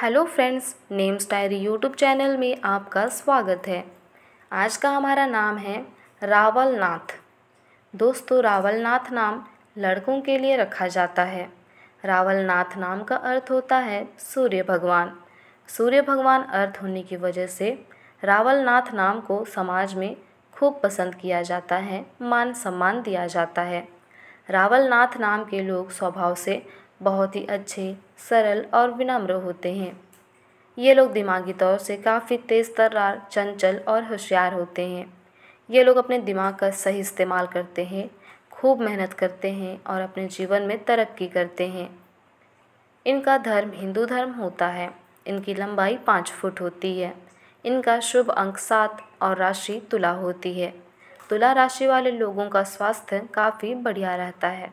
hello friends नेम स्टायरी YouTube channel में आपका स्वागत है आज का हमारा नाम है रावल नाथ दोस्तों रावलनाथ नाम लड़कों के लिए रखा जाता है रावल नाथ नाम का अर्थ होता है सूर्य भगवान सूर्य भगवान अर्थ होने की वजह से रावलनाथ नाम को समाज में खूब पसंद किया जाता है मान सम्मान दिया जाता है रावलनाथ नाम के लोग स्वभाव से बहुत ही अच्छे सरल और विनम्र होते हैं ये लोग दिमागी तौर से काफ़ी तेज़ तर्रार चंचल और होशियार होते हैं ये लोग अपने दिमाग का सही इस्तेमाल करते हैं खूब मेहनत करते हैं और अपने जीवन में तरक्की करते हैं इनका धर्म हिंदू धर्म होता है इनकी लंबाई पाँच फुट होती है इनका शुभ अंक सात और राशि तुला होती है तुला राशि वाले लोगों का स्वास्थ्य काफ़ी बढ़िया रहता है